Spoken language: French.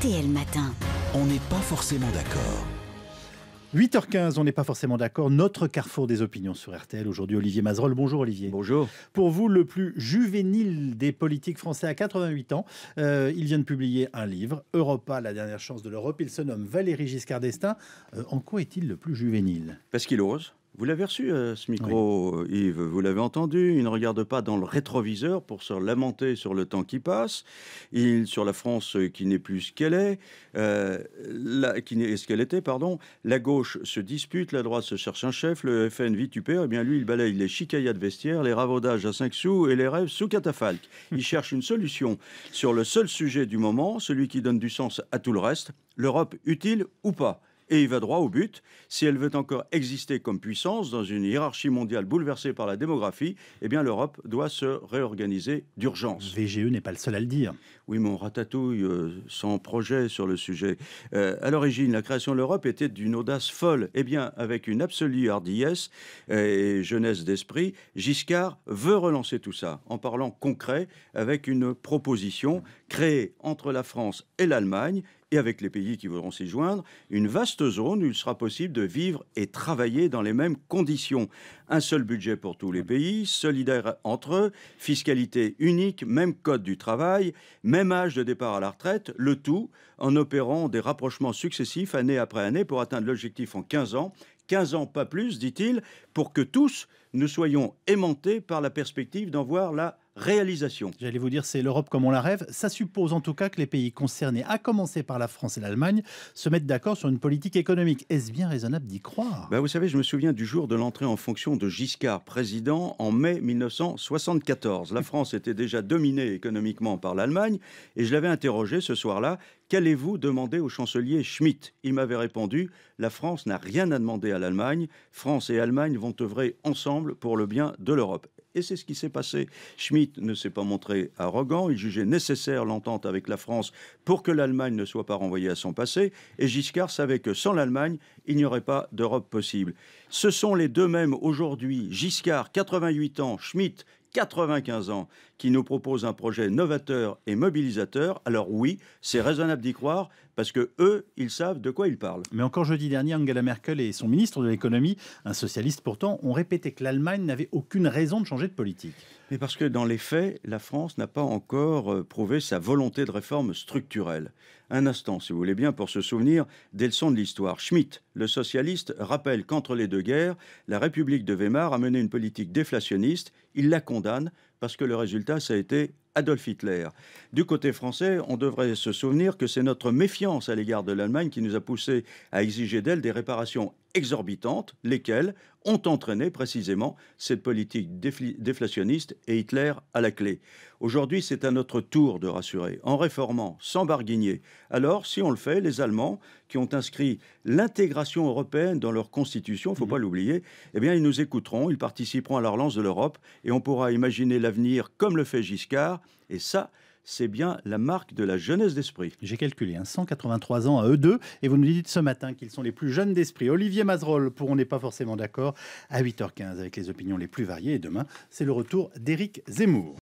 RTL Matin. On n'est pas forcément d'accord. 8h15, on n'est pas forcément d'accord. Notre carrefour des opinions sur RTL aujourd'hui, Olivier Mazerolle. Bonjour Olivier. Bonjour. Pour vous, le plus juvénile des politiques français à 88 ans, euh, il vient de publier un livre, Europa, la dernière chance de l'Europe. Il se nomme Valéry Giscard d'Estaing. Euh, en quoi est-il le plus juvénile Parce qu'il ose. Vous l'avez reçu, euh, ce micro, Yves, vous l'avez entendu. Il ne regarde pas dans le rétroviseur pour se lamenter sur le temps qui passe, il, sur la France qui n'est plus ce qu'elle est, euh, qui n'est ce qu'elle était, pardon. La gauche se dispute, la droite se cherche un chef, le FN vitupère. et eh bien, lui, il balaye les chicaillas de vestiaire, les ravaudages à 5 sous et les rêves sous catafalque. Il cherche une solution sur le seul sujet du moment, celui qui donne du sens à tout le reste, l'Europe utile ou pas et il va droit au but. Si elle veut encore exister comme puissance dans une hiérarchie mondiale bouleversée par la démographie, eh bien l'Europe doit se réorganiser d'urgence. VGE n'est pas le seul à le dire. Oui, mon ratatouille euh, sans projet sur le sujet. Euh, à l'origine, la création de l'Europe était d'une audace folle. Eh bien, avec une absolue hardiesse et jeunesse d'esprit, Giscard veut relancer tout ça en parlant concret avec une proposition créée entre la France et l'Allemagne et avec les pays qui voudront s'y joindre, une vaste zone où il sera possible de vivre et travailler dans les mêmes conditions. Un seul budget pour tous les pays, solidaires entre eux, fiscalité unique, même code du travail, même âge de départ à la retraite, le tout en opérant des rapprochements successifs année après année pour atteindre l'objectif en 15 ans 15 ans, pas plus, dit-il, pour que tous nous soyons aimantés par la perspective d'en voir la réalisation. J'allais vous dire, c'est l'Europe comme on la rêve. Ça suppose en tout cas que les pays concernés, à commencer par la France et l'Allemagne, se mettent d'accord sur une politique économique. Est-ce bien raisonnable d'y croire ben, Vous savez, je me souviens du jour de l'entrée en fonction de Giscard, président, en mai 1974. La France était déjà dominée économiquement par l'Allemagne et je l'avais interrogé ce soir-là. Qu'allez-vous demander au chancelier Schmitt Il m'avait répondu La France n'a rien à demander à l'Allemagne. France et Allemagne vont œuvrer ensemble pour le bien de l'Europe. Et c'est ce qui s'est passé. Schmitt ne s'est pas montré arrogant. Il jugeait nécessaire l'entente avec la France pour que l'Allemagne ne soit pas renvoyée à son passé. Et Giscard savait que sans l'Allemagne, il n'y aurait pas d'Europe possible. Ce sont les deux mêmes aujourd'hui, Giscard, 88 ans, Schmitt, 95 ans, qui nous proposent un projet novateur et mobilisateur. Alors oui, c'est raisonnable d'y croire, parce que eux, ils savent de quoi ils parlent. Mais encore jeudi dernier, Angela Merkel et son ministre de l'économie, un socialiste pourtant, ont répété que l'Allemagne n'avait aucune raison de changer de politique. Mais parce que dans les faits, la France n'a pas encore euh, prouvé sa volonté de réforme structurelle. Un instant, si vous voulez bien, pour se souvenir des leçons de l'histoire. Schmitt, le socialiste, rappelle qu'entre les deux guerres, la République de Weimar a mené une politique déflationniste. Il la condamne parce que le résultat, ça a été Adolf Hitler. Du côté français, on devrait se souvenir que c'est notre méfiance à l'égard de l'Allemagne qui nous a poussé à exiger d'elle des réparations exorbitantes, lesquelles ont entraîné précisément cette politique déflationniste et Hitler à la clé. Aujourd'hui, c'est à notre tour de rassurer, en réformant, sans barguigner. Alors, si on le fait, les Allemands, qui ont inscrit l'intégration européenne dans leur constitution, il ne faut mmh. pas l'oublier, eh bien, ils nous écouteront, ils participeront à la relance de l'Europe, et on pourra imaginer l'avenir comme le fait Giscard, et ça, c'est bien la marque de la jeunesse d'esprit. J'ai calculé, 183 hein, ans à eux deux, et vous nous dites ce matin qu'ils sont les plus jeunes d'esprit. Olivier Mazerolle, pour On n'est pas forcément d'accord, à 8h15 avec les opinions les plus variées, et demain, c'est le retour d'Éric Zemmour.